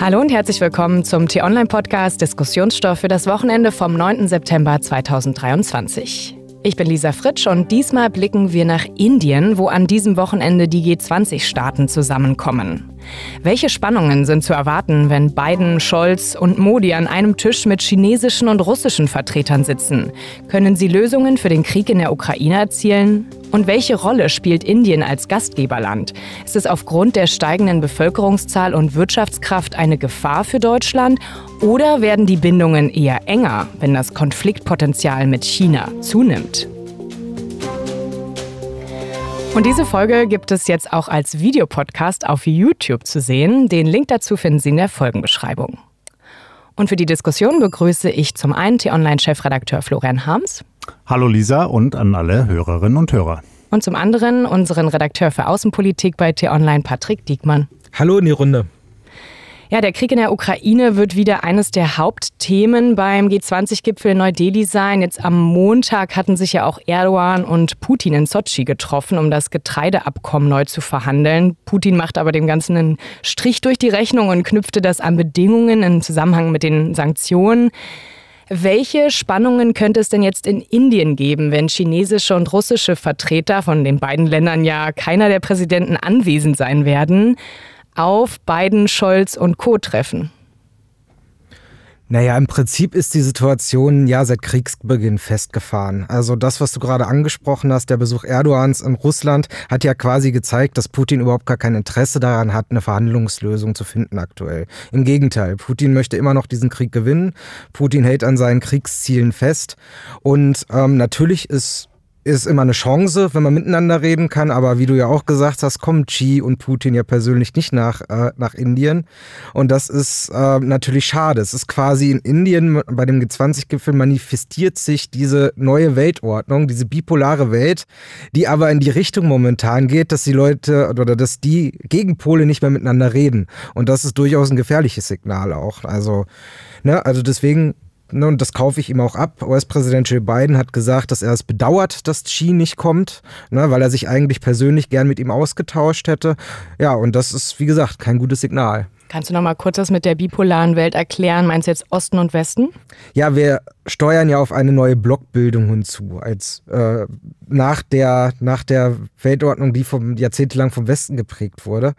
Hallo und herzlich willkommen zum T-Online-Podcast Diskussionsstoff für das Wochenende vom 9. September 2023. Ich bin Lisa Fritsch und diesmal blicken wir nach Indien, wo an diesem Wochenende die G20-Staaten zusammenkommen. Welche Spannungen sind zu erwarten, wenn Biden, Scholz und Modi an einem Tisch mit chinesischen und russischen Vertretern sitzen? Können sie Lösungen für den Krieg in der Ukraine erzielen? Und welche Rolle spielt Indien als Gastgeberland? Ist es aufgrund der steigenden Bevölkerungszahl und Wirtschaftskraft eine Gefahr für Deutschland? Oder werden die Bindungen eher enger, wenn das Konfliktpotenzial mit China zunimmt? Und diese Folge gibt es jetzt auch als Videopodcast auf YouTube zu sehen. Den Link dazu finden Sie in der Folgenbeschreibung. Und für die Diskussion begrüße ich zum einen T-Online-Chefredakteur Florian Harms. Hallo Lisa und an alle Hörerinnen und Hörer. Und zum anderen unseren Redakteur für Außenpolitik bei T-Online, Patrick Diekmann. Hallo in die Runde. Ja, der Krieg in der Ukraine wird wieder eines der Hauptthemen beim G20-Gipfel in Neu-Delhi sein. Jetzt am Montag hatten sich ja auch Erdogan und Putin in Sochi getroffen, um das Getreideabkommen neu zu verhandeln. Putin macht aber dem Ganzen einen Strich durch die Rechnung und knüpfte das an Bedingungen im Zusammenhang mit den Sanktionen. Welche Spannungen könnte es denn jetzt in Indien geben, wenn chinesische und russische Vertreter von den beiden Ländern ja keiner der Präsidenten anwesend sein werden? auf Biden, Scholz und Co. treffen? Naja, im Prinzip ist die Situation ja seit Kriegsbeginn festgefahren. Also das, was du gerade angesprochen hast, der Besuch Erdogans in Russland, hat ja quasi gezeigt, dass Putin überhaupt gar kein Interesse daran hat, eine Verhandlungslösung zu finden aktuell. Im Gegenteil, Putin möchte immer noch diesen Krieg gewinnen. Putin hält an seinen Kriegszielen fest. Und ähm, natürlich ist ist immer eine Chance, wenn man miteinander reden kann. Aber wie du ja auch gesagt hast, kommen Xi und Putin ja persönlich nicht nach, äh, nach Indien. Und das ist äh, natürlich schade. Es ist quasi in Indien bei dem G20-Gipfel manifestiert sich diese neue Weltordnung, diese bipolare Welt, die aber in die Richtung momentan geht, dass die Leute oder dass die Gegenpole nicht mehr miteinander reden. Und das ist durchaus ein gefährliches Signal auch. Also, ne, also deswegen Ne, und das kaufe ich ihm auch ab. US-Präsident Joe Biden hat gesagt, dass er es bedauert, dass Xi nicht kommt, ne, weil er sich eigentlich persönlich gern mit ihm ausgetauscht hätte. Ja, und das ist, wie gesagt, kein gutes Signal. Kannst du noch mal kurz das mit der bipolaren Welt erklären? Meinst du jetzt Osten und Westen? Ja, wir steuern ja auf eine neue Blockbildung hinzu. Als äh, nach der nach der Weltordnung, die vom jahrzehntelang vom Westen geprägt wurde.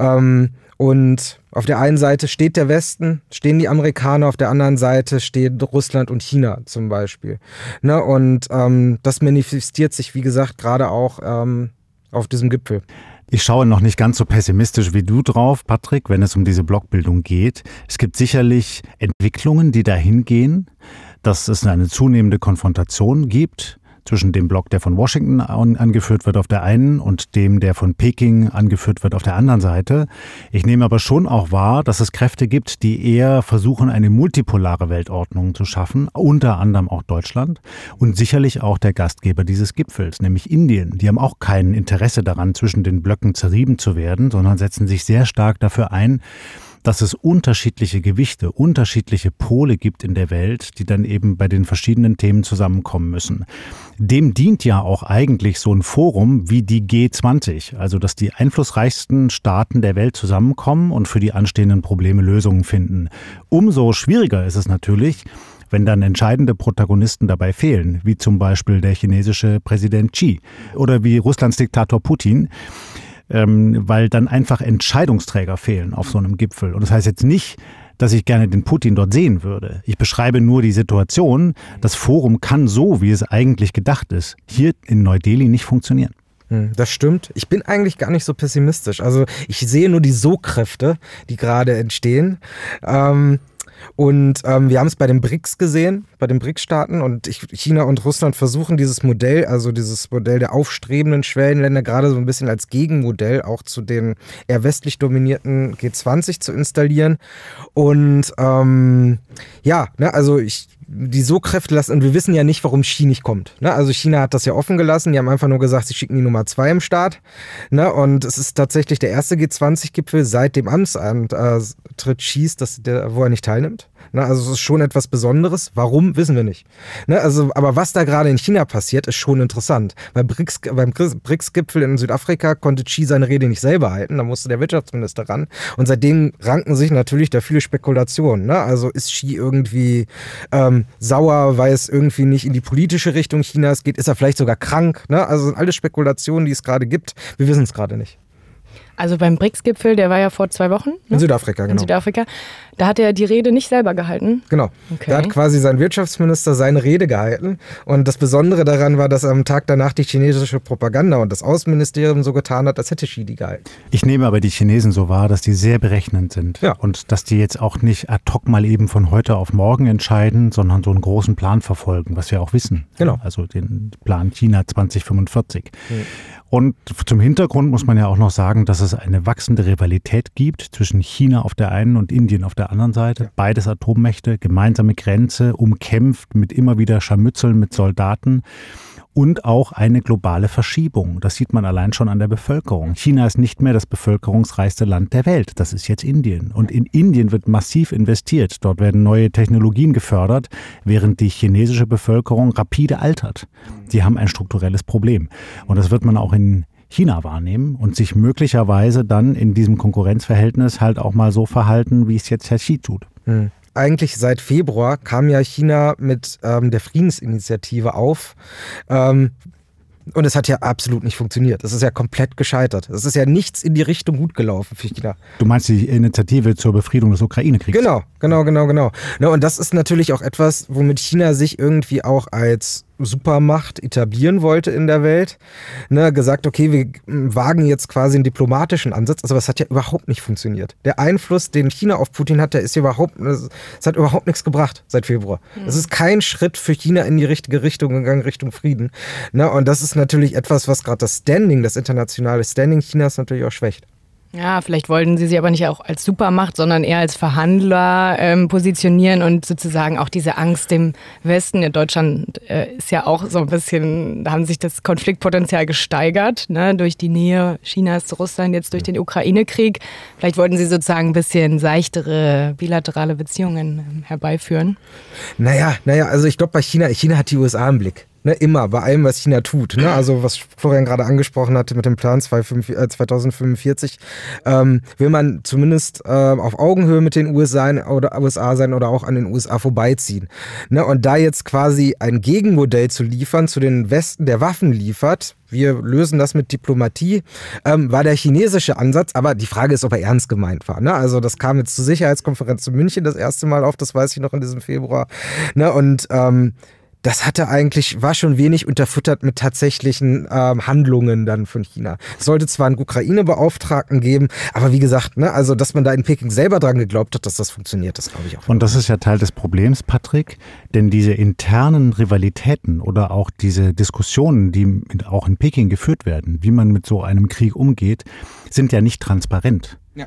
Ähm, und auf der einen Seite steht der Westen, stehen die Amerikaner, auf der anderen Seite stehen Russland und China zum Beispiel. Ne? Und ähm, das manifestiert sich, wie gesagt, gerade auch ähm, auf diesem Gipfel. Ich schaue noch nicht ganz so pessimistisch wie du drauf, Patrick, wenn es um diese Blockbildung geht. Es gibt sicherlich Entwicklungen, die dahin gehen, dass es eine zunehmende Konfrontation gibt zwischen dem Block, der von Washington angeführt wird auf der einen und dem, der von Peking angeführt wird auf der anderen Seite. Ich nehme aber schon auch wahr, dass es Kräfte gibt, die eher versuchen, eine multipolare Weltordnung zu schaffen, unter anderem auch Deutschland und sicherlich auch der Gastgeber dieses Gipfels, nämlich Indien. Die haben auch kein Interesse daran, zwischen den Blöcken zerrieben zu werden, sondern setzen sich sehr stark dafür ein, dass es unterschiedliche Gewichte, unterschiedliche Pole gibt in der Welt, die dann eben bei den verschiedenen Themen zusammenkommen müssen. Dem dient ja auch eigentlich so ein Forum wie die G20, also dass die einflussreichsten Staaten der Welt zusammenkommen und für die anstehenden Probleme Lösungen finden. Umso schwieriger ist es natürlich, wenn dann entscheidende Protagonisten dabei fehlen, wie zum Beispiel der chinesische Präsident Xi oder wie Russlands Diktator Putin ähm, weil dann einfach Entscheidungsträger fehlen auf so einem Gipfel. Und das heißt jetzt nicht, dass ich gerne den Putin dort sehen würde. Ich beschreibe nur die Situation. Das Forum kann so, wie es eigentlich gedacht ist, hier in Neu-Delhi nicht funktionieren. Hm, das stimmt. Ich bin eigentlich gar nicht so pessimistisch. Also ich sehe nur die So-Kräfte, die gerade entstehen. Ähm und ähm, wir haben es bei den BRICS gesehen, bei den BRICS-Staaten. Und ich, China und Russland versuchen dieses Modell, also dieses Modell der aufstrebenden Schwellenländer, gerade so ein bisschen als Gegenmodell auch zu den eher westlich dominierten G20 zu installieren. Und ähm, ja, ne, also ich die so lassen. und wir wissen ja nicht, warum Xi nicht kommt. Ne? Also China hat das ja offen gelassen, die haben einfach nur gesagt, sie schicken die Nummer zwei im Staat. Ne? Und es ist tatsächlich der erste G20-Gipfel seit dem Amtsantritt äh, Xis, wo er nicht teilnimmt. Na, ne, also es ist schon etwas Besonderes. Warum, wissen wir nicht. Ne, also, aber was da gerade in China passiert, ist schon interessant. Weil BRICS, beim BRICS-Gipfel in Südafrika konnte Xi seine Rede nicht selber halten, da musste der Wirtschaftsminister ran. Und seitdem ranken sich natürlich da viele Spekulationen. Ne? Also ist Xi irgendwie ähm, sauer, weil es irgendwie nicht in die politische Richtung Chinas geht? Ist er vielleicht sogar krank? Ne? Also sind alles Spekulationen, die es gerade gibt. Wir wissen es gerade nicht. Also beim BRICS-Gipfel, der war ja vor zwei Wochen. Ne? In Südafrika, genau. In Südafrika. Da hat er die Rede nicht selber gehalten. Genau. Okay. Da hat quasi sein Wirtschaftsminister seine Rede gehalten. Und das Besondere daran war, dass am Tag danach die chinesische Propaganda und das Außenministerium so getan hat, als hätte Xi die gehalten. Ich nehme aber die Chinesen so wahr, dass die sehr berechnend sind. Ja. Und dass die jetzt auch nicht ad hoc mal eben von heute auf morgen entscheiden, sondern so einen großen Plan verfolgen, was wir auch wissen. Genau. Also den Plan China 2045. Mhm. Und zum Hintergrund muss man ja auch noch sagen, dass es es eine wachsende Rivalität gibt zwischen China auf der einen und Indien auf der anderen Seite. Beides Atommächte, gemeinsame Grenze, umkämpft mit immer wieder Scharmützeln mit Soldaten und auch eine globale Verschiebung. Das sieht man allein schon an der Bevölkerung. China ist nicht mehr das bevölkerungsreichste Land der Welt. Das ist jetzt Indien. Und in Indien wird massiv investiert. Dort werden neue Technologien gefördert, während die chinesische Bevölkerung rapide altert. Sie haben ein strukturelles Problem. Und das wird man auch in China wahrnehmen und sich möglicherweise dann in diesem Konkurrenzverhältnis halt auch mal so verhalten, wie es jetzt Herr Xi tut. Mhm eigentlich seit Februar kam ja China mit ähm, der Friedensinitiative auf. Ähm, und es hat ja absolut nicht funktioniert. Es ist ja komplett gescheitert. Es ist ja nichts in die Richtung gut gelaufen für China. Du meinst die Initiative zur Befriedung des Ukraine-Kriegs? Genau, genau, genau, genau. und das ist natürlich auch etwas, womit China sich irgendwie auch als Supermacht etablieren wollte in der Welt, ne, gesagt, okay, wir hm, wagen jetzt quasi einen diplomatischen Ansatz, also das hat ja überhaupt nicht funktioniert. Der Einfluss, den China auf Putin hat, der ist überhaupt, ne, es hat überhaupt nichts gebracht seit Februar. Hm. Es mhm. ist kein Schritt für China in die richtige Richtung gegangen, Richtung Frieden. Ne, und das ist natürlich etwas, was gerade das Standing, das internationale Standing Chinas natürlich auch schwächt. Ja, vielleicht wollten sie sie aber nicht auch als Supermacht, sondern eher als Verhandler ähm, positionieren und sozusagen auch diese Angst dem Westen. In Deutschland äh, ist ja auch so ein bisschen, da haben sich das Konfliktpotenzial gesteigert, ne, durch die Nähe Chinas zu Russland, jetzt durch den Ukraine-Krieg. Vielleicht wollten sie sozusagen ein bisschen seichtere bilaterale Beziehungen ähm, herbeiführen. Naja, naja, also ich glaube bei China, China hat die USA im Blick ne, immer bei allem, was China tut. Ne? Also was Florian gerade angesprochen hatte mit dem Plan 2045, äh, ähm, will man zumindest äh, auf Augenhöhe mit den USA oder USA sein oder auch an den USA vorbeiziehen. Ne? Und da jetzt quasi ein Gegenmodell zu liefern, zu den Westen der Waffen liefert, wir lösen das mit Diplomatie, ähm, war der chinesische Ansatz. Aber die Frage ist, ob er ernst gemeint war. Ne? Also das kam jetzt zur Sicherheitskonferenz in München das erste Mal auf, das weiß ich noch in diesem Februar. Ne? Und ähm, das hatte eigentlich, war schon wenig unterfüttert mit tatsächlichen ähm, Handlungen dann von China. Es sollte zwar einen Ukraine-Beauftragten geben, aber wie gesagt, ne, also dass man da in Peking selber dran geglaubt hat, dass das funktioniert, das glaube ich auch. Und das ist ja Teil des Problems, Patrick, denn diese internen Rivalitäten oder auch diese Diskussionen, die auch in Peking geführt werden, wie man mit so einem Krieg umgeht, sind ja nicht transparent. Ja.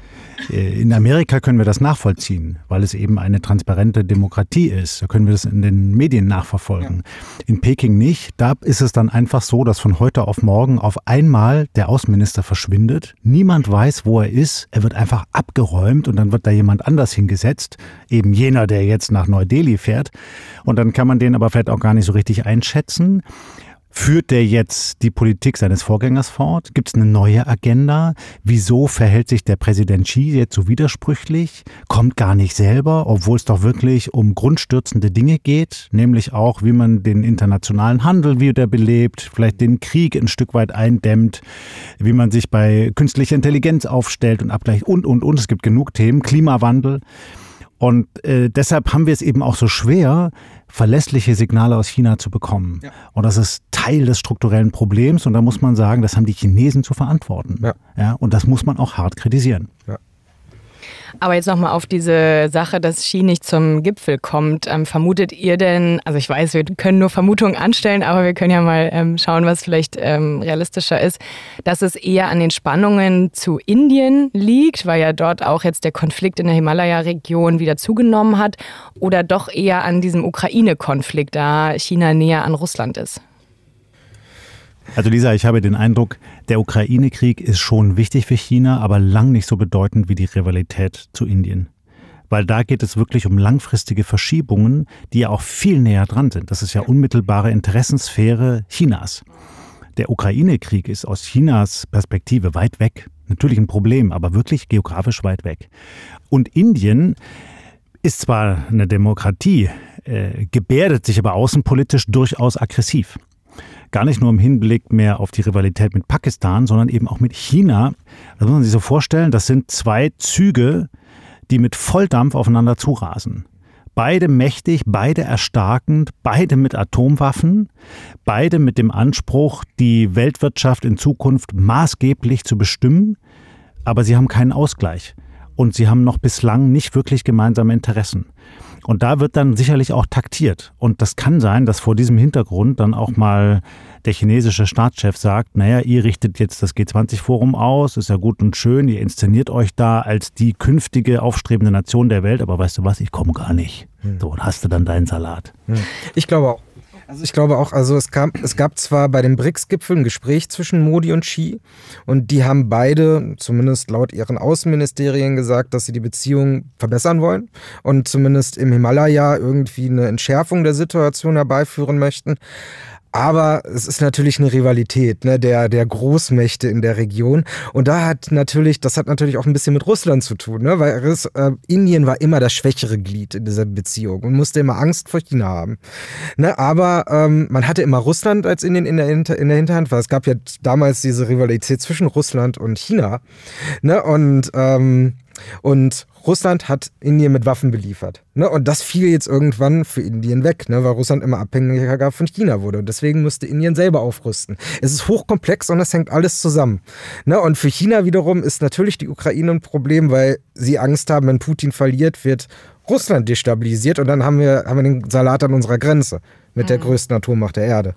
Äh, in Amerika können wir das nachvollziehen, weil es eben eine transparente Demokratie ist. Da können wir das in den Medien nachverfolgen. Ja. In Peking nicht. Da ist es dann einfach so, dass von heute auf morgen auf einmal der Außenminister verschwindet. Niemand weiß, wo er ist. Er wird einfach abgeräumt und dann wird da jemand anders hingesetzt. Eben jener, der jetzt nach Neu-Delhi fährt. Und dann kann man den aber vielleicht auch gar nicht so richtig einschätzen. Führt der jetzt die Politik seines Vorgängers fort? Gibt es eine neue Agenda? Wieso verhält sich der Präsident Xi jetzt so widersprüchlich? Kommt gar nicht selber, obwohl es doch wirklich um grundstürzende Dinge geht, nämlich auch, wie man den internationalen Handel wieder belebt, vielleicht den Krieg ein Stück weit eindämmt, wie man sich bei künstlicher Intelligenz aufstellt und abgleicht und, und, und. Es gibt genug Themen. Klimawandel. Und äh, deshalb haben wir es eben auch so schwer, verlässliche Signale aus China zu bekommen. Ja. Und das ist Teil des strukturellen Problems. Und da muss man sagen, das haben die Chinesen zu verantworten. Ja. ja und das muss man auch hart kritisieren. Ja. Aber jetzt nochmal auf diese Sache, dass Xi nicht zum Gipfel kommt. Ähm, vermutet ihr denn, also ich weiß, wir können nur Vermutungen anstellen, aber wir können ja mal ähm, schauen, was vielleicht ähm, realistischer ist, dass es eher an den Spannungen zu Indien liegt, weil ja dort auch jetzt der Konflikt in der Himalaya-Region wieder zugenommen hat, oder doch eher an diesem Ukraine-Konflikt, da China näher an Russland ist? Also Lisa, ich habe den Eindruck, der Ukraine-Krieg ist schon wichtig für China, aber lang nicht so bedeutend wie die Rivalität zu Indien. Weil da geht es wirklich um langfristige Verschiebungen, die ja auch viel näher dran sind. Das ist ja unmittelbare Interessensphäre Chinas. Der Ukraine-Krieg ist aus Chinas Perspektive weit weg. Natürlich ein Problem, aber wirklich geografisch weit weg. Und Indien ist zwar eine Demokratie, äh, gebärdet sich aber außenpolitisch durchaus aggressiv. Gar nicht nur im Hinblick mehr auf die Rivalität mit Pakistan, sondern eben auch mit China. Da muss man sich so vorstellen, das sind zwei Züge, die mit Volldampf aufeinander zurasen. Beide mächtig, beide erstarkend, beide mit Atomwaffen, beide mit dem Anspruch, die Weltwirtschaft in Zukunft maßgeblich zu bestimmen, aber sie haben keinen Ausgleich und sie haben noch bislang nicht wirklich gemeinsame Interessen. Und da wird dann sicherlich auch taktiert. Und das kann sein, dass vor diesem Hintergrund dann auch mal der chinesische Staatschef sagt, naja, ihr richtet jetzt das G20-Forum aus, ist ja gut und schön, ihr inszeniert euch da als die künftige aufstrebende Nation der Welt, aber weißt du was, ich komme gar nicht. Hm. So, und hast du dann deinen Salat. Hm. Ich glaube auch, also ich glaube auch, also es, kam, es gab zwar bei dem BRICS-Gipfel ein Gespräch zwischen Modi und Xi und die haben beide, zumindest laut ihren Außenministerien, gesagt, dass sie die Beziehung verbessern wollen und zumindest im Himalaya irgendwie eine Entschärfung der Situation herbeiführen möchten. Aber es ist natürlich eine Rivalität ne, der, der Großmächte in der Region. Und da hat natürlich, das hat natürlich auch ein bisschen mit Russland zu tun, ne? weil es, äh, Indien war immer das schwächere Glied in dieser Beziehung und musste immer Angst vor China haben. Ne? Aber ähm, man hatte immer Russland als Indien in der, in der Hinterhand, weil es gab ja damals diese Rivalität zwischen Russland und China. Ne? Und ähm, und Russland hat Indien mit Waffen beliefert. Ne? Und das fiel jetzt irgendwann für Indien weg, ne? weil Russland immer abhängiger von China wurde. Und deswegen musste Indien selber aufrüsten. Es ist hochkomplex und das hängt alles zusammen. Ne? Und für China wiederum ist natürlich die Ukraine ein Problem, weil sie Angst haben, wenn Putin verliert, wird Russland destabilisiert und dann haben wir, haben wir den Salat an unserer Grenze mit mhm. der größten Naturmacht der Erde.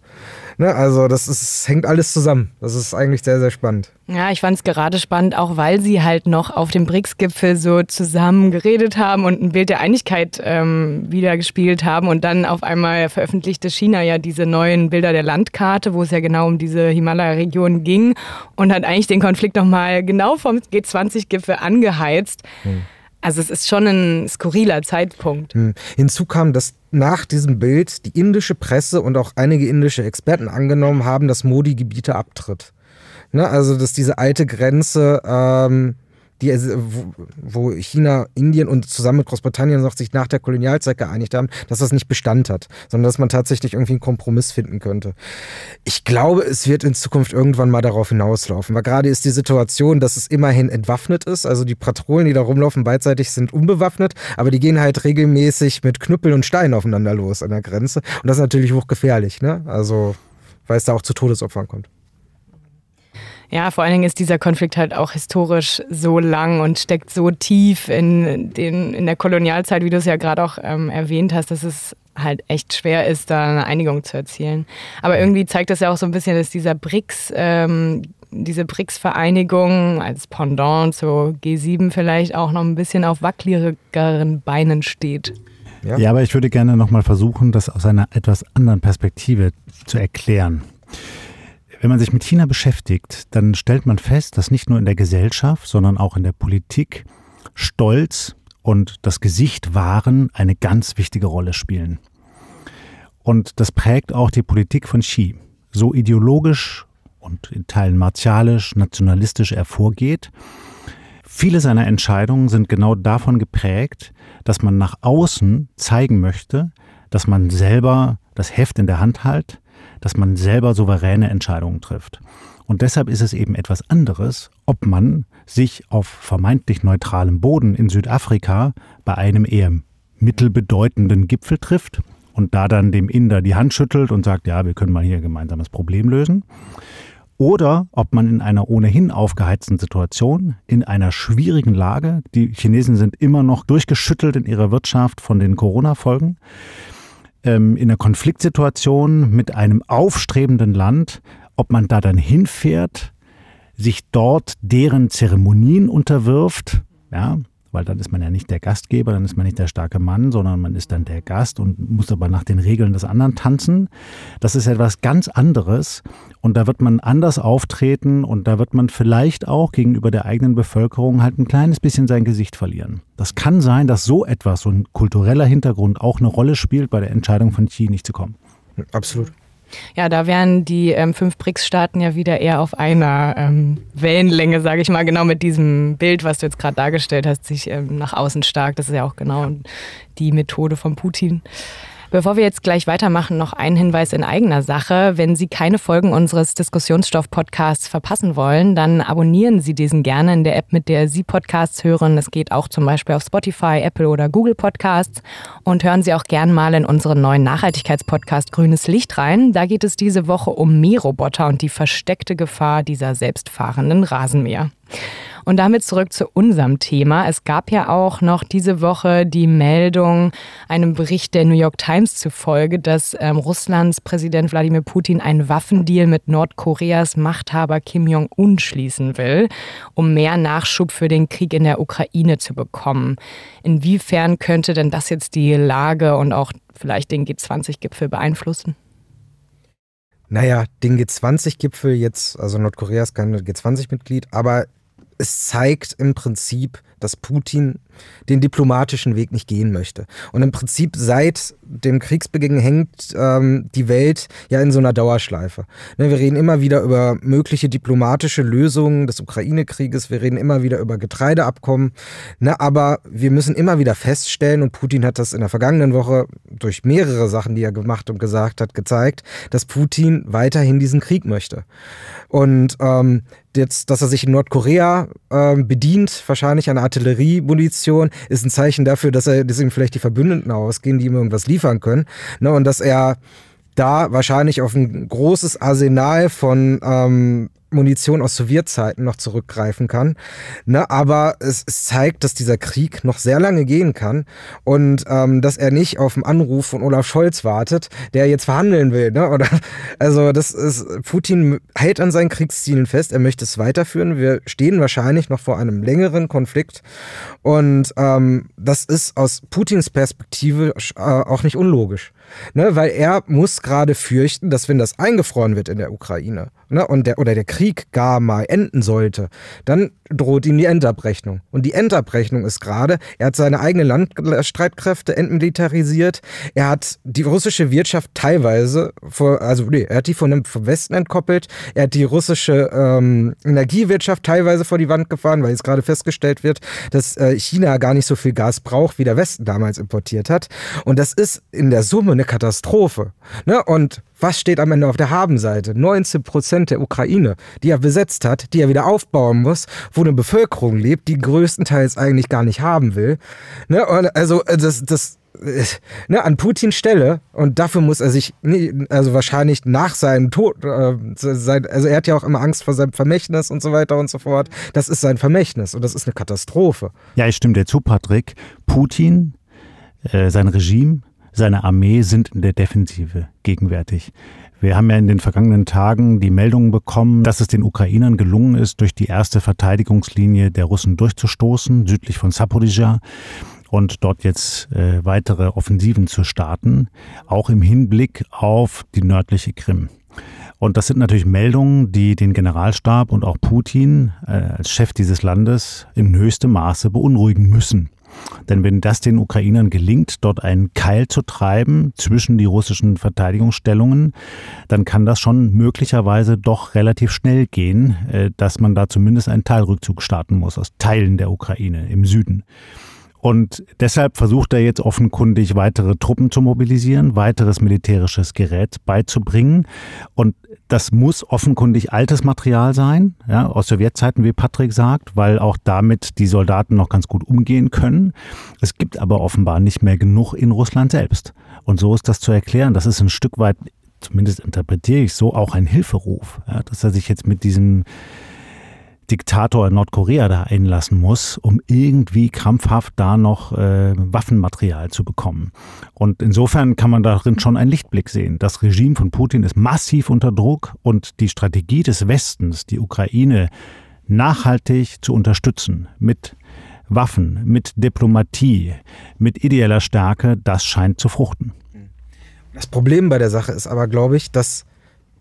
Ne, also das ist, hängt alles zusammen. Das ist eigentlich sehr, sehr spannend. Ja, ich fand es gerade spannend, auch weil sie halt noch auf dem BRICS-Gipfel so zusammen geredet haben und ein Bild der Einigkeit ähm, wiedergespielt haben und dann auf einmal veröffentlichte China ja diese neuen Bilder der Landkarte, wo es ja genau um diese Himalaya-Region ging und hat eigentlich den Konflikt nochmal genau vom G20-Gipfel angeheizt. Mhm. Also es ist schon ein skurriler Zeitpunkt. Hm. Hinzu kam, dass nach diesem Bild die indische Presse und auch einige indische Experten angenommen haben, dass Modi Gebiete abtritt. Ne? Also dass diese alte Grenze ähm, die, äh, wo China, Indien und zusammen mit Großbritannien noch sich nach der Kolonialzeit geeinigt haben, dass das nicht Bestand hat, sondern dass man tatsächlich irgendwie einen Kompromiss finden könnte. Ich glaube, es wird in Zukunft irgendwann mal darauf hinauslaufen, weil gerade ist die Situation, dass es immerhin entwaffnet ist, also die Patrouillen, die da rumlaufen, beidseitig sind unbewaffnet, aber die gehen halt regelmäßig mit Knüppeln und Steinen aufeinander los an der Grenze und das ist natürlich hochgefährlich, ne? Also, weil es da auch zu Todesopfern kommt. Ja, vor allen Dingen ist dieser Konflikt halt auch historisch so lang und steckt so tief in, den, in der Kolonialzeit, wie du es ja gerade auch ähm, erwähnt hast, dass es halt echt schwer ist, da eine Einigung zu erzielen. Aber mhm. irgendwie zeigt das ja auch so ein bisschen, dass dieser BRICS, ähm, diese BRICS-Vereinigung als Pendant zu G7 vielleicht auch noch ein bisschen auf wackeligeren Beinen steht. Ja. ja, aber ich würde gerne nochmal versuchen, das aus einer etwas anderen Perspektive zu erklären. Wenn man sich mit China beschäftigt, dann stellt man fest, dass nicht nur in der Gesellschaft, sondern auch in der Politik Stolz und das Gesicht wahren eine ganz wichtige Rolle spielen. Und das prägt auch die Politik von Xi. So ideologisch und in Teilen martialisch, nationalistisch er vorgeht, viele seiner Entscheidungen sind genau davon geprägt, dass man nach außen zeigen möchte, dass man selber das Heft in der Hand hält, dass man selber souveräne Entscheidungen trifft. Und deshalb ist es eben etwas anderes, ob man sich auf vermeintlich neutralem Boden in Südafrika bei einem eher mittelbedeutenden Gipfel trifft und da dann dem Inder die Hand schüttelt und sagt, ja, wir können mal hier gemeinsam das Problem lösen. Oder ob man in einer ohnehin aufgeheizten Situation, in einer schwierigen Lage, die Chinesen sind immer noch durchgeschüttelt in ihrer Wirtschaft von den Corona-Folgen, ähm, in einer Konfliktsituation mit einem aufstrebenden Land, ob man da dann hinfährt, sich dort deren Zeremonien unterwirft, ja, weil dann ist man ja nicht der Gastgeber, dann ist man nicht der starke Mann, sondern man ist dann der Gast und muss aber nach den Regeln des anderen tanzen. Das ist etwas ganz anderes und da wird man anders auftreten und da wird man vielleicht auch gegenüber der eigenen Bevölkerung halt ein kleines bisschen sein Gesicht verlieren. Das kann sein, dass so etwas, so ein kultureller Hintergrund auch eine Rolle spielt bei der Entscheidung von Xi nicht zu kommen. Absolut. Ja, da wären die ähm, fünf BRICS-Staaten ja wieder eher auf einer ähm, Wellenlänge, sage ich mal, genau mit diesem Bild, was du jetzt gerade dargestellt hast, sich ähm, nach außen stark. Das ist ja auch genau die Methode von Putin. Bevor wir jetzt gleich weitermachen, noch ein Hinweis in eigener Sache. Wenn Sie keine Folgen unseres Diskussionsstoff-Podcasts verpassen wollen, dann abonnieren Sie diesen gerne in der App, mit der Sie Podcasts hören. Es geht auch zum Beispiel auf Spotify, Apple oder Google Podcasts. Und hören Sie auch gern mal in unseren neuen Nachhaltigkeitspodcast Grünes Licht rein. Da geht es diese Woche um Mähroboter und die versteckte Gefahr dieser selbstfahrenden Rasenmäher. Und damit zurück zu unserem Thema. Es gab ja auch noch diese Woche die Meldung, einem Bericht der New York Times zufolge, dass ähm, Russlands Präsident Wladimir Putin einen Waffendeal mit Nordkoreas Machthaber Kim Jong-un schließen will, um mehr Nachschub für den Krieg in der Ukraine zu bekommen. Inwiefern könnte denn das jetzt die Lage und auch vielleicht den G20-Gipfel beeinflussen? Naja, den G20-Gipfel jetzt, also Nordkorea ist kein G20-Mitglied, aber es zeigt im Prinzip, dass Putin den diplomatischen Weg nicht gehen möchte. Und im Prinzip seit dem Kriegsbeginn hängt ähm, die Welt ja in so einer Dauerschleife. Ne, wir reden immer wieder über mögliche diplomatische Lösungen des Ukraine-Krieges, wir reden immer wieder über Getreideabkommen, ne, aber wir müssen immer wieder feststellen, und Putin hat das in der vergangenen Woche durch mehrere Sachen, die er gemacht und gesagt hat, gezeigt, dass Putin weiterhin diesen Krieg möchte. Und ähm, jetzt, dass er sich in Nordkorea ähm, bedient, wahrscheinlich an Artilleriemunition ist ein Zeichen dafür, dass er deswegen vielleicht die Verbündeten ausgehen, die ihm irgendwas liefern können. Ne? Und dass er da wahrscheinlich auf ein großes Arsenal von ähm, Munition aus Sowjetzeiten noch zurückgreifen kann. Ne, aber es, es, zeigt, dass dieser Krieg noch sehr lange gehen kann und ähm, dass er nicht auf einen Anruf von Olaf Scholz wartet, der jetzt verhandeln will. Ne? Oder, also das ist, Putin hält an seinen Kriegszielen fest, er möchte es weiterführen. Wir stehen wahrscheinlich noch vor einem längeren Konflikt und ähm, das ist aus Putins Perspektive äh, auch nicht unlogisch. Ne? Weil er muss gerade fürchten, dass wenn das eingefroren wird in der Ukraine, ne, und der, oder der Krieg gar mal enden sollte, dann droht ihm die Endabrechnung. Und die Endabrechnung ist gerade, er hat seine eigenen Landstreitkräfte entmilitarisiert, er hat die russische Wirtschaft teilweise, vor, also nee, er hat die von dem, Westen entkoppelt, er hat die russische ähm, Energiewirtschaft teilweise vor die Wand gefahren, weil jetzt gerade festgestellt wird, dass äh, China gar nicht so viel Gas braucht, wie der Westen damals importiert hat. Und das ist in der Summe eine Katastrophe. Ne? Und was steht am Ende auf der Habenseite? 19 Prozent der Ukraine, die er besetzt hat, die er wieder aufbauen muss, wo eine Bevölkerung lebt, die größtenteils eigentlich gar nicht haben will. Ne? Also äh, das, das, äh, ne, an Putins Stelle und dafür muss er sich, also wahrscheinlich nach seinem Tod, äh, sein, also er hat ja auch immer Angst vor seinem Vermächtnis und so weiter und so fort. Das ist sein Vermächtnis und das ist eine Katastrophe. Ja, ich stimme dir zu, Patrick. Putin, äh, sein Regime, seiner Armee sind in der Defensive gegenwärtig. Wir haben ja in den vergangenen Tagen die Meldungen bekommen, dass es den Ukrainern gelungen ist, durch die erste Verteidigungslinie der Russen durchzustoßen, südlich von Saporizhia und dort jetzt äh, weitere Offensiven zu starten, auch im Hinblick auf die nördliche Krim. Und das sind natürlich Meldungen, die den Generalstab und auch Putin äh, als Chef dieses Landes in höchstem Maße beunruhigen müssen. Denn wenn das den Ukrainern gelingt, dort einen Keil zu treiben zwischen die russischen Verteidigungsstellungen, dann kann das schon möglicherweise doch relativ schnell gehen, äh, dass man da zumindest einen Teilrückzug starten muss aus Teilen der Ukraine im Süden. Und deshalb versucht er jetzt offenkundig weitere Truppen zu mobilisieren, weiteres militärisches Gerät beizubringen. Und das muss offenkundig altes Material sein, ja, aus Sowjetzeiten, wie Patrick sagt, weil auch damit die Soldaten noch ganz gut umgehen können. Es gibt aber offenbar nicht mehr genug in Russland selbst. Und so ist das zu erklären. Das ist ein Stück weit, zumindest interpretiere ich so, auch ein Hilferuf, ja, dass er sich jetzt mit diesem Diktator in Nordkorea da einlassen muss, um irgendwie krampfhaft da noch äh, Waffenmaterial zu bekommen. Und insofern kann man darin schon einen Lichtblick sehen. Das Regime von Putin ist massiv unter Druck und die Strategie des Westens, die Ukraine nachhaltig zu unterstützen mit Waffen, mit Diplomatie, mit ideeller Stärke, das scheint zu fruchten. Das Problem bei der Sache ist aber, glaube ich, dass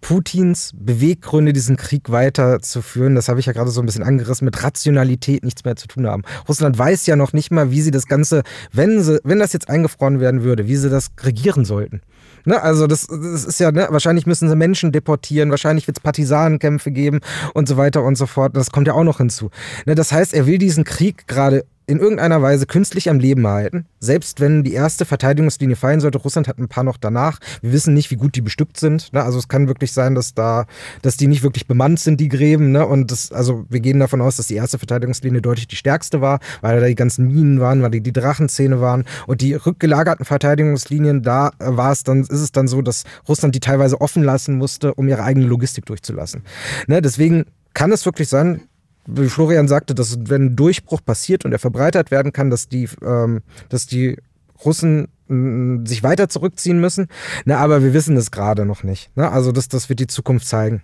Putins Beweggründe, diesen Krieg weiterzuführen, das habe ich ja gerade so ein bisschen angerissen, mit Rationalität nichts mehr zu tun haben. Russland weiß ja noch nicht mal, wie sie das Ganze, wenn, sie, wenn das jetzt eingefroren werden würde, wie sie das regieren sollten. Ne? Also das, das ist ja, ne? wahrscheinlich müssen sie Menschen deportieren, wahrscheinlich wird es Partisanenkämpfe geben und so weiter und so fort. Das kommt ja auch noch hinzu. Ne? Das heißt, er will diesen Krieg gerade in irgendeiner Weise künstlich am Leben erhalten. Selbst wenn die erste Verteidigungslinie fallen sollte, Russland hat ein paar noch danach. Wir wissen nicht, wie gut die bestückt sind. Ne? Also es kann wirklich sein, dass da, dass die nicht wirklich bemannt sind, die Gräben. Ne? Und das, also wir gehen davon aus, dass die erste Verteidigungslinie deutlich die stärkste war, weil da die ganzen Minen waren, weil die, die Drachenzähne waren. Und die rückgelagerten Verteidigungslinien, da äh, war es dann, ist es dann so, dass Russland die teilweise offen lassen musste, um ihre eigene Logistik durchzulassen. Ne? Deswegen kann es wirklich sein, wie Florian sagte, dass wenn ein Durchbruch passiert und er verbreitert werden kann, dass die, ähm, dass die Russen mm, sich weiter zurückziehen müssen. Na, aber wir wissen es gerade noch nicht. Ne? Also das, das wird die Zukunft zeigen.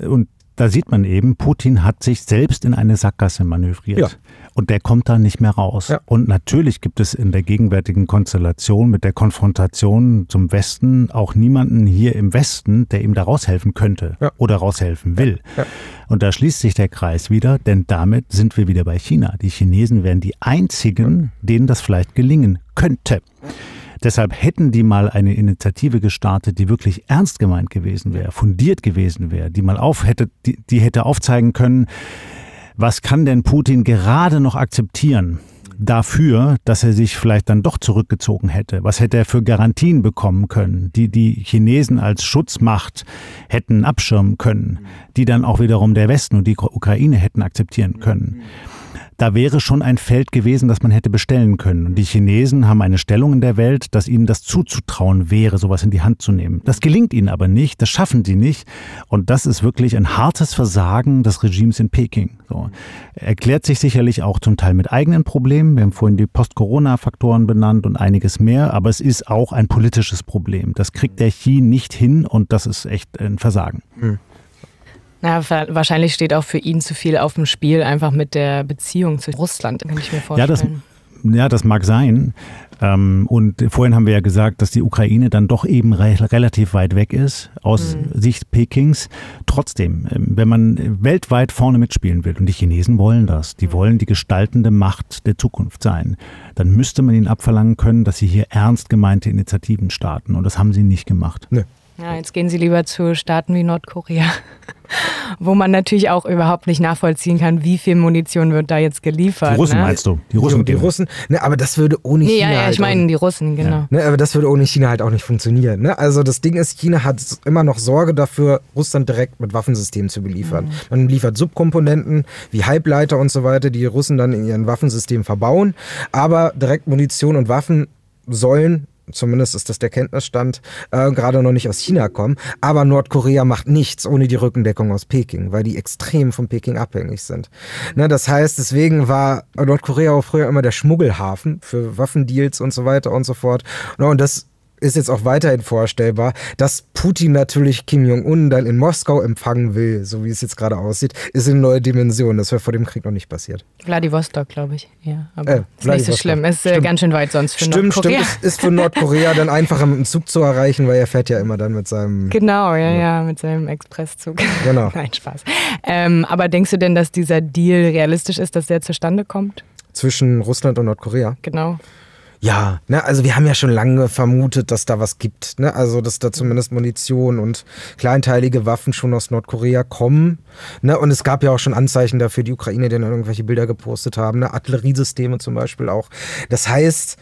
Und da sieht man eben, Putin hat sich selbst in eine Sackgasse manövriert. Ja. Und der kommt da nicht mehr raus. Ja. Und natürlich gibt es in der gegenwärtigen Konstellation mit der Konfrontation zum Westen auch niemanden hier im Westen, der ihm da raushelfen könnte ja. oder raushelfen will. Und da schließt sich der Kreis wieder, denn damit sind wir wieder bei China. Die Chinesen wären die einzigen, denen das vielleicht gelingen könnte. Deshalb hätten die mal eine Initiative gestartet, die wirklich ernst gemeint gewesen wäre, fundiert gewesen wäre, die mal auf hätte, die, die hätte aufzeigen können, was kann denn Putin gerade noch akzeptieren? dafür, dass er sich vielleicht dann doch zurückgezogen hätte? Was hätte er für Garantien bekommen können, die die Chinesen als Schutzmacht hätten abschirmen können, die dann auch wiederum der Westen und die Ukraine hätten akzeptieren können? da wäre schon ein Feld gewesen, das man hätte bestellen können. Und die Chinesen haben eine Stellung in der Welt, dass ihnen das zuzutrauen wäre, sowas in die Hand zu nehmen. Das gelingt ihnen aber nicht, das schaffen sie nicht. Und das ist wirklich ein hartes Versagen des Regimes in Peking. So. Erklärt sich sicherlich auch zum Teil mit eigenen Problemen. Wir haben vorhin die Post-Corona-Faktoren benannt und einiges mehr. Aber es ist auch ein politisches Problem. Das kriegt der Xi nicht hin und das ist echt ein Versagen. Mhm. Na, wahrscheinlich steht auch für ihn zu viel auf dem Spiel, einfach mit der Beziehung zu Russland, kann ich mir vorstellen. Ja, das ja, das mag sein. Ähm, und vorhin haben wir ja gesagt, dass die Ukraine dann doch eben re relativ weit weg ist aus mhm. Sicht Pekings. Trotzdem, ähm, wenn man weltweit vorne mitspielen will, und die Chinesen wollen das, die mhm. wollen die gestaltende Macht der Zukunft sein, dann müsste man ihnen abverlangen können, dass sie hier ernst gemeinte Initiativen starten. Und das haben sie nicht gemacht. Nee. Ja, jetzt gehen sie lieber zu Staaten wie Nordkorea, wo man natürlich auch überhaupt nicht nachvollziehen kann, wie viel Munition wird da jetzt geliefert. Die Russen ne? meinst du? Die Russen. Die, die Russen. Ne, aber das würde ohne nee, China. Ja, ja, halt ich meine die Russen, genau. Ne, aber das würde ohne China halt auch nicht funktionieren. Ne? Also das Ding ist, China hat immer noch Sorge dafür, Russland direkt mit Waffensystemen zu beliefern. Mhm. Man liefert Subkomponenten wie Halbleiter und so weiter, die Russen dann in ihren Waffensystemen verbauen. Aber direkt Munition und Waffen sollen zumindest ist das der Kenntnisstand, äh, gerade noch nicht aus China kommen. Aber Nordkorea macht nichts ohne die Rückendeckung aus Peking, weil die extrem von Peking abhängig sind. Ne, das heißt, deswegen war Nordkorea auch früher immer der Schmuggelhafen für Waffendeals und so weiter und so fort. Ne, und das ist jetzt auch weiterhin vorstellbar, dass Putin natürlich Kim Jong-un dann in Moskau empfangen will, so wie es jetzt gerade aussieht, ist eine neue Dimension. Das wäre vor dem Krieg noch nicht passiert. Vladivostok, glaube ich. Ja, aber äh, ist nicht so schlimm. Ist äh, ganz schön weit sonst für stimmt, Nordkorea. Stimmt, stimmt. Ist, ist für Nordkorea dann einfacher mit dem Zug zu erreichen, weil er fährt ja immer dann mit seinem... Genau, ja, ja, ja mit seinem Expresszug. Genau. Nein, Spaß. Ähm, aber denkst du denn, dass dieser Deal realistisch ist, dass der zustande kommt? Zwischen Russland und Nordkorea? Genau. Ja, ne, also wir haben ja schon lange vermutet, dass da was gibt. Ne? Also, dass da zumindest Munition und kleinteilige Waffen schon aus Nordkorea kommen. Ne? Und es gab ja auch schon Anzeichen dafür, die Ukraine, die dann irgendwelche Bilder gepostet haben, ne? Artilleriesysteme zum Beispiel auch. Das heißt,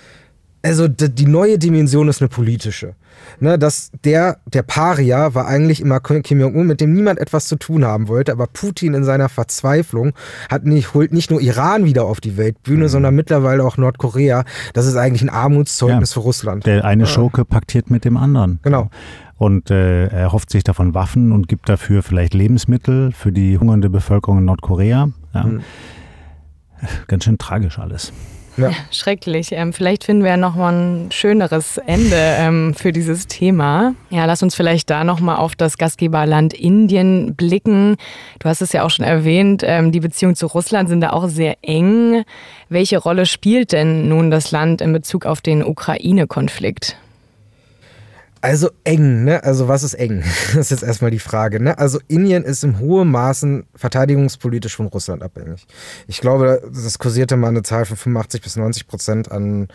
also die neue Dimension ist eine politische. Ne, dass der, der Paria war eigentlich immer Kim Jong-un, mit dem niemand etwas zu tun haben wollte, aber Putin in seiner Verzweiflung hat nicht, holt nicht nur Iran wieder auf die Weltbühne, mhm. sondern mittlerweile auch Nordkorea. Das ist eigentlich ein Armutszeugnis ja, für Russland. Der eine ja. Schurke paktiert mit dem anderen. Genau und äh, hofft sich davon Waffen und gibt dafür vielleicht Lebensmittel für die hungernde Bevölkerung in Nordkorea. Ja. Mhm. Ganz schön tragisch alles. Ja. Schrecklich. Ähm, vielleicht finden wir ja nochmal ein schöneres Ende ähm, für dieses Thema. Ja, lass uns vielleicht da nochmal auf das Gastgeberland Indien blicken. Du hast es ja auch schon erwähnt, ähm, die Beziehungen zu Russland sind da auch sehr eng. Welche Rolle spielt denn nun das Land in Bezug auf den Ukraine-Konflikt? Also eng, ne? Also was ist eng? Das ist jetzt erstmal die Frage, ne? Also Indien ist im hohen Maßen verteidigungspolitisch von Russland abhängig. Ich glaube, das kursierte mal eine Zahl von 85 bis 90 Prozent an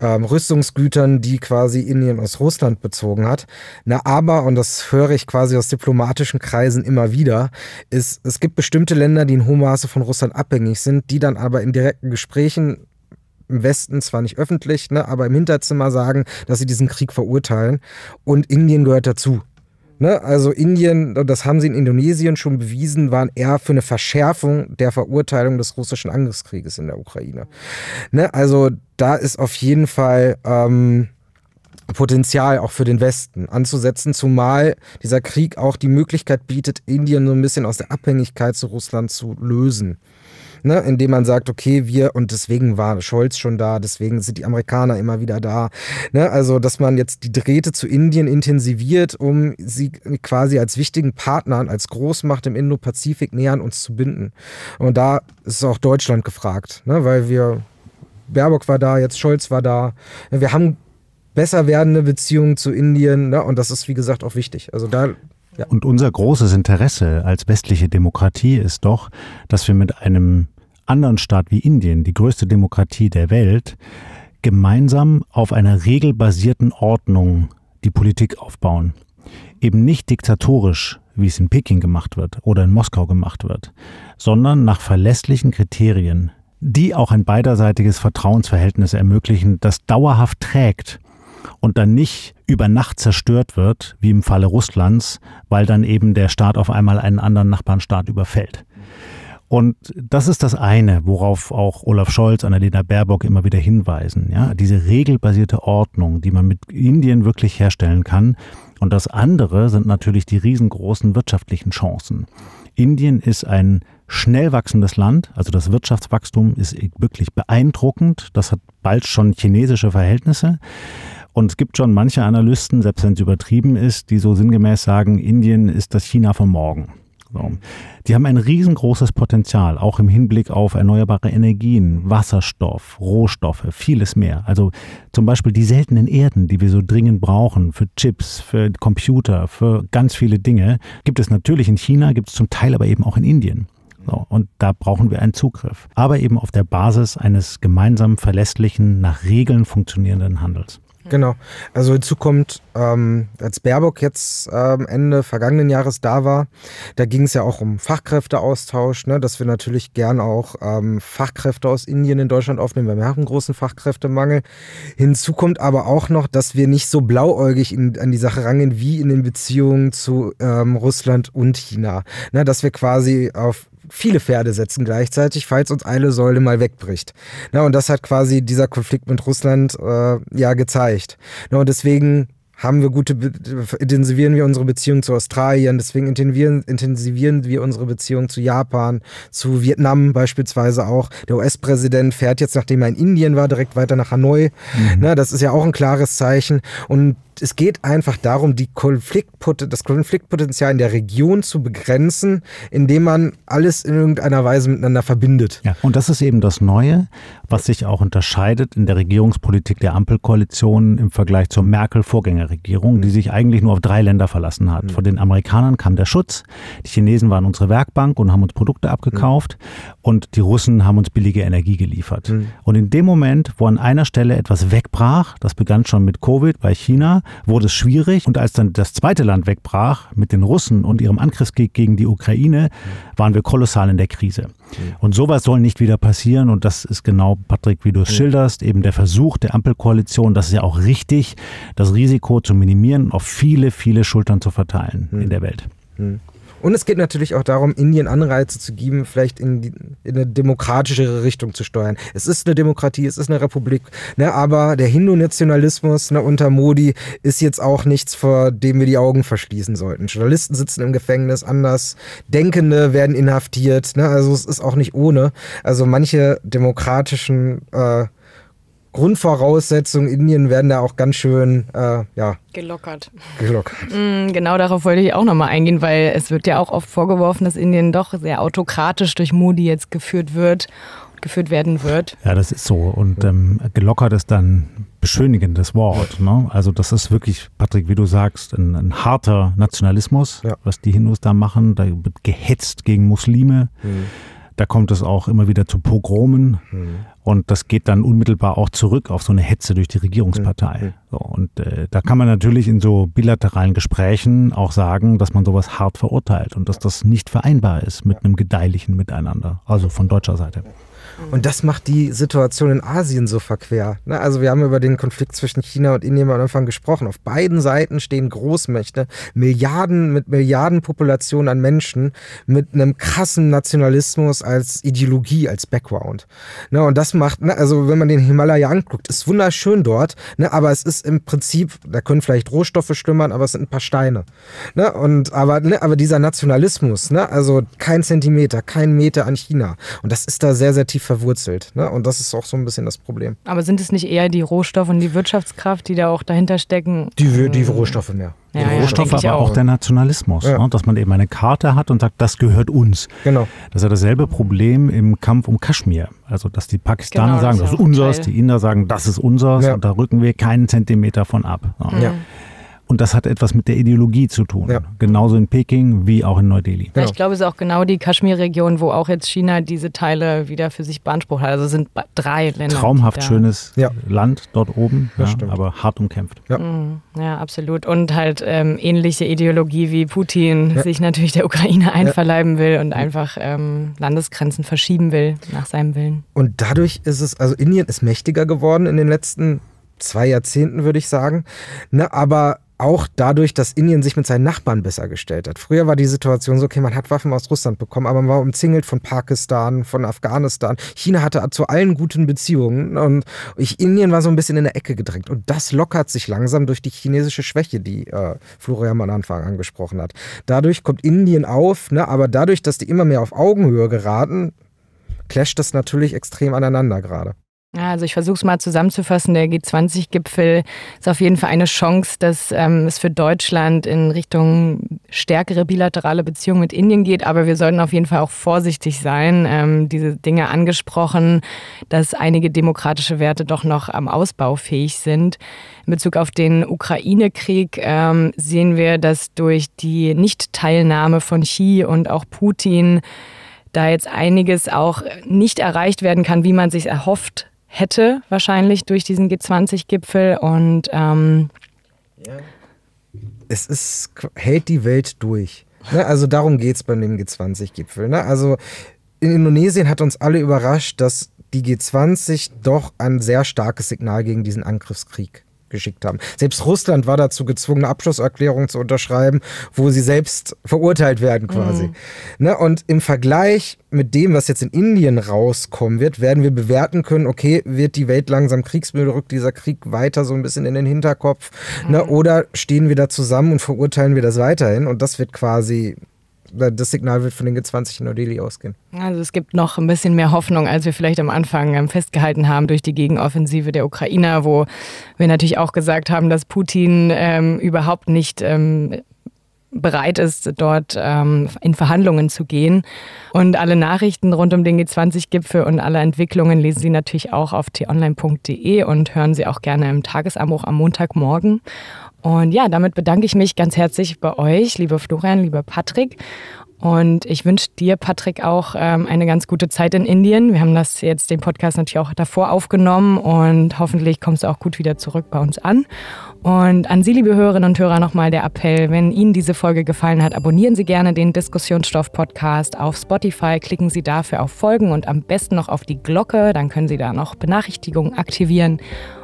ähm, Rüstungsgütern, die quasi Indien aus Russland bezogen hat. Na, aber, und das höre ich quasi aus diplomatischen Kreisen immer wieder, ist, es gibt bestimmte Länder, die in hohem Maße von Russland abhängig sind, die dann aber in direkten Gesprächen im Westen zwar nicht öffentlich, ne, aber im Hinterzimmer sagen, dass sie diesen Krieg verurteilen. Und Indien gehört dazu. Ne, also Indien, das haben sie in Indonesien schon bewiesen, waren eher für eine Verschärfung der Verurteilung des russischen Angriffskrieges in der Ukraine. Ne, also da ist auf jeden Fall ähm, Potenzial auch für den Westen anzusetzen, zumal dieser Krieg auch die Möglichkeit bietet, Indien so ein bisschen aus der Abhängigkeit zu Russland zu lösen ne, indem man sagt, okay, wir, und deswegen war Scholz schon da, deswegen sind die Amerikaner immer wieder da. Ne, also, dass man jetzt die Drähte zu Indien intensiviert, um sie quasi als wichtigen Partnern, als Großmacht im Indo-Pazifik näher an uns zu binden. Und da ist auch Deutschland gefragt, ne, weil wir, Baerbock war da, jetzt Scholz war da. Wir haben besser werdende Beziehungen zu Indien. Ne? Und das ist, wie gesagt, auch wichtig. Also da ja, und unser großes Interesse als westliche Demokratie ist doch, dass wir mit einem anderen Staat wie Indien, die größte Demokratie der Welt, gemeinsam auf einer regelbasierten Ordnung die Politik aufbauen. Eben nicht diktatorisch, wie es in Peking gemacht wird oder in Moskau gemacht wird, sondern nach verlässlichen Kriterien, die auch ein beiderseitiges Vertrauensverhältnis ermöglichen, das dauerhaft trägt und dann nicht über Nacht zerstört wird, wie im Falle Russlands, weil dann eben der Staat auf einmal einen anderen Nachbarnstaat überfällt. Und das ist das eine, worauf auch Olaf Scholz, Annalena Baerbock immer wieder hinweisen. Ja? Diese regelbasierte Ordnung, die man mit Indien wirklich herstellen kann. Und das andere sind natürlich die riesengroßen wirtschaftlichen Chancen. Indien ist ein schnell wachsendes Land, also das Wirtschaftswachstum ist wirklich beeindruckend. Das hat bald schon chinesische Verhältnisse. Und es gibt schon manche Analysten, selbst wenn es übertrieben ist, die so sinngemäß sagen, Indien ist das China von morgen. So. Die haben ein riesengroßes Potenzial, auch im Hinblick auf erneuerbare Energien, Wasserstoff, Rohstoffe, vieles mehr. Also zum Beispiel die seltenen Erden, die wir so dringend brauchen für Chips, für Computer, für ganz viele Dinge, gibt es natürlich in China, gibt es zum Teil aber eben auch in Indien. So, und da brauchen wir einen Zugriff. Aber eben auf der Basis eines gemeinsam verlässlichen, nach Regeln funktionierenden Handels. Genau. Also hinzu kommt, ähm, als Baerbock jetzt ähm, Ende vergangenen Jahres da war, da ging es ja auch um Fachkräfteaustausch, ne, dass wir natürlich gern auch ähm, Fachkräfte aus Indien in Deutschland aufnehmen, weil wir haben einen großen Fachkräftemangel. Hinzu kommt aber auch noch, dass wir nicht so blauäugig in, an die Sache rangehen wie in den Beziehungen zu ähm, Russland und China. Ne, dass wir quasi auf viele Pferde setzen gleichzeitig, falls uns eine Säule mal wegbricht. Na, und das hat quasi dieser Konflikt mit Russland äh, ja gezeigt. Na, und deswegen haben wir gute, intensivieren wir unsere Beziehung zu Australien, deswegen intensivieren, intensivieren wir unsere Beziehung zu Japan, zu Vietnam beispielsweise auch. Der US-Präsident fährt jetzt, nachdem er in Indien war, direkt weiter nach Hanoi. Mhm. Na, das ist ja auch ein klares Zeichen. Und es geht einfach darum, die Konfliktpot das Konfliktpotenzial in der Region zu begrenzen, indem man alles in irgendeiner Weise miteinander verbindet. Ja, und das ist eben das Neue, was sich auch unterscheidet in der Regierungspolitik der Ampelkoalition im Vergleich zur Merkel-Vorgängerregierung, mhm. die sich eigentlich nur auf drei Länder verlassen hat. Mhm. Von den Amerikanern kam der Schutz, die Chinesen waren unsere Werkbank und haben uns Produkte mhm. abgekauft mhm. und die Russen haben uns billige Energie geliefert. Mhm. Und in dem Moment, wo an einer Stelle etwas wegbrach, das begann schon mit Covid bei China, wurde es schwierig. Und als dann das zweite Land wegbrach mit den Russen und ihrem Angriffskrieg gegen die Ukraine, waren wir kolossal in der Krise. Und sowas soll nicht wieder passieren. Und das ist genau, Patrick, wie du es schilderst, eben der Versuch der Ampelkoalition, das ist ja auch richtig, das Risiko zu minimieren, auf viele, viele Schultern zu verteilen hm. in der Welt. Hm. Und es geht natürlich auch darum, Indien Anreize zu geben, vielleicht in, die, in eine demokratischere Richtung zu steuern. Es ist eine Demokratie, es ist eine Republik, ne, aber der Hindu-Nationalismus ne, unter Modi ist jetzt auch nichts, vor dem wir die Augen verschließen sollten. Journalisten sitzen im Gefängnis, anders Denkende werden inhaftiert. Ne, also es ist auch nicht ohne. Also manche demokratischen äh, Grundvoraussetzung, Indien werden da auch ganz schön äh, ja, gelockert. gelockert. Mm, genau darauf wollte ich auch nochmal eingehen, weil es wird ja auch oft vorgeworfen, dass Indien doch sehr autokratisch durch Modi jetzt geführt wird geführt werden wird. Ja, das ist so. Und ähm, gelockert ist dann beschönigendes Wort. Ne? Also das ist wirklich, Patrick, wie du sagst, ein, ein harter Nationalismus, ja. was die Hindus da machen. Da wird gehetzt gegen Muslime. Mhm da kommt es auch immer wieder zu Pogromen mhm. und das geht dann unmittelbar auch zurück auf so eine Hetze durch die Regierungspartei. Mhm. So, und äh, da kann man natürlich in so bilateralen Gesprächen auch sagen, dass man sowas hart verurteilt und dass das nicht vereinbar ist mit einem gedeihlichen Miteinander, also von deutscher Seite. Mhm. Und das macht die Situation in Asien so verquer. Ne? Also wir haben über den Konflikt zwischen China und Indien am Anfang gesprochen. Auf beiden Seiten stehen Großmächte, Milliarden mit Milliardenpopulation an Menschen, mit einem krassen Nationalismus als Ideologie, als Background. Ne? Und das macht, ne, also wenn man den Himalaya anguckt, ist wunderschön dort, aber es ist im Prinzip, da können vielleicht Rohstoffe schlimmern, aber es sind ein paar Steine. Und, aber, aber dieser Nationalismus, also kein Zentimeter, kein Meter an China. Und das ist da sehr, sehr tief verwurzelt. Ne? Und das ist auch so ein bisschen das Problem. Aber sind es nicht eher die Rohstoffe und die Wirtschaftskraft, die da auch dahinter stecken? Die, ähm, die Rohstoffe, mehr. ja die Rohstoffe, aber auch. auch. der Nationalismus. Ja. Ne? Dass man eben eine Karte hat und sagt, das gehört uns. Genau. Das ist ja dasselbe Problem im Kampf um Kaschmir. Also, dass die Pakistaner genau, sagen, das ist, das ist unseres, Teil. die Inder sagen, das ist unseres ja. und da rücken wir keinen Zentimeter von ab. Ne? Ja. Und das hat etwas mit der Ideologie zu tun. Ja. Genauso in Peking wie auch in Neu-Delhi. Ja. Genau. Ich glaube, es ist auch genau die Kaschmir-Region, wo auch jetzt China diese Teile wieder für sich beansprucht hat. Also sind drei Länder. Traumhaft schönes ja. Land dort oben, aber hart umkämpft. Mhm. Ja, absolut. Und halt ähm, ähnliche Ideologie wie Putin sich natürlich der Ukraine einverleiben will und einfach ähm, Landesgrenzen verschieben will nach seinem Willen. Und dadurch ist es, also Indien ist mächtiger geworden in den letzten zwei Jahrzehnten, würde ich sagen. Ne, aber auch dadurch, dass Indien sich mit seinen Nachbarn besser gestellt hat. Früher war die Situation so, okay, man hat Waffen aus Russland bekommen, aber man war umzingelt von Pakistan, von Afghanistan. China hatte zu allen guten Beziehungen und ich, Indien war so ein bisschen in der Ecke gedrängt. Und das lockert sich langsam durch die chinesische Schwäche, die äh, Florian am Anfang angesprochen hat. Dadurch kommt Indien auf, ne, aber dadurch, dass die immer mehr auf Augenhöhe geraten, clasht das natürlich extrem aneinander gerade. Ja, also ich versuche es mal zusammenzufassen. Der G20-Gipfel ist auf jeden Fall eine Chance, dass ähm, es für Deutschland in Richtung stärkere bilaterale Beziehungen mit Indien geht. Aber wir sollten auf jeden Fall auch vorsichtig sein. Ähm, diese Dinge angesprochen, dass einige demokratische Werte doch noch am Ausbau fähig sind. In Bezug auf den Ukraine-Krieg ähm, sehen wir, dass durch die Nicht-Teilnahme von Xi und auch Putin da jetzt einiges auch nicht erreicht werden kann, wie man sich erhofft hätte, wahrscheinlich durch diesen G20-Gipfel. Und ähm ja. es ist, hält die Welt durch. Ne? Also darum geht es beim G20-Gipfel. Ne? Also in Indonesien hat uns alle überrascht, dass die G20 doch ein sehr starkes Signal gegen diesen Angriffskrieg geschickt haben. Selbst Russland war dazu gezwungen, eine Abschlusserklärung zu unterschreiben, wo sie selbst verurteilt werden quasi. Mhm. Ne? Und im Vergleich mit dem, was jetzt in Indien rauskommen wird, werden wir bewerten können, okay, wird die Welt langsam kriegsmüde, rückt dieser Krieg weiter so ein bisschen in den Hinterkopf, ne, mhm. ne? oder stehen wir da zusammen und verurteilen wir das weiterhin? Und das wird quasi das Signal wird von den G20 in Odili ausgehen. Also es gibt noch ein bisschen mehr Hoffnung, als wir vielleicht am Anfang ähm, festgehalten haben durch die Gegenoffensive der Ukrainer, wo wir natürlich auch gesagt haben, dass Putin ähm, überhaupt nicht ähm, bereit ist, dort ähm, in Verhandlungen zu gehen. Und alle Nachrichten rund um den G20-Gipfel und alle Entwicklungen lesen Sie natürlich auch auf t-online.de und hören Sie auch gerne im Tagesanbruch am Montagmorgen. Und ja, damit bedanke ich mich ganz herzlich bei euch, liebe Florian, lieber Patrick. Und ich wünsche dir, Patrick, auch ähm, eine ganz gute Zeit in Indien. Wir haben das jetzt, den Podcast natürlich auch davor aufgenommen und hoffentlich kommst du auch gut wieder zurück bei uns an. Und an Sie, liebe Hörerinnen und Hörer, nochmal der Appell, wenn Ihnen diese Folge gefallen hat, abonnieren Sie gerne den Diskussionsstoff-Podcast auf Spotify, klicken Sie dafür auf Folgen und am besten noch auf die Glocke, dann können Sie da noch Benachrichtigungen aktivieren.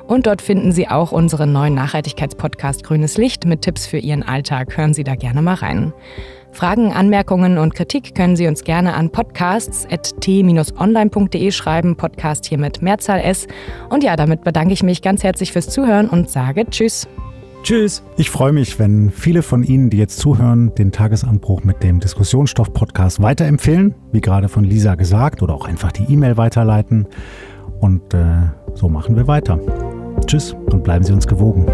Und dort finden Sie auch unseren neuen Nachhaltigkeitspodcast Grünes Licht mit Tipps für Ihren Alltag. Hören Sie da gerne mal rein. Fragen, Anmerkungen und Kritik können Sie uns gerne an podcasts.t-online.de schreiben. Podcast hier mit Mehrzahl S. Und ja, damit bedanke ich mich ganz herzlich fürs Zuhören und sage Tschüss. Tschüss. Ich freue mich, wenn viele von Ihnen, die jetzt zuhören, den Tagesanbruch mit dem Diskussionsstoff-Podcast weiterempfehlen, wie gerade von Lisa gesagt, oder auch einfach die E-Mail weiterleiten. Und äh, so machen wir weiter. Tschüss und bleiben Sie uns gewogen.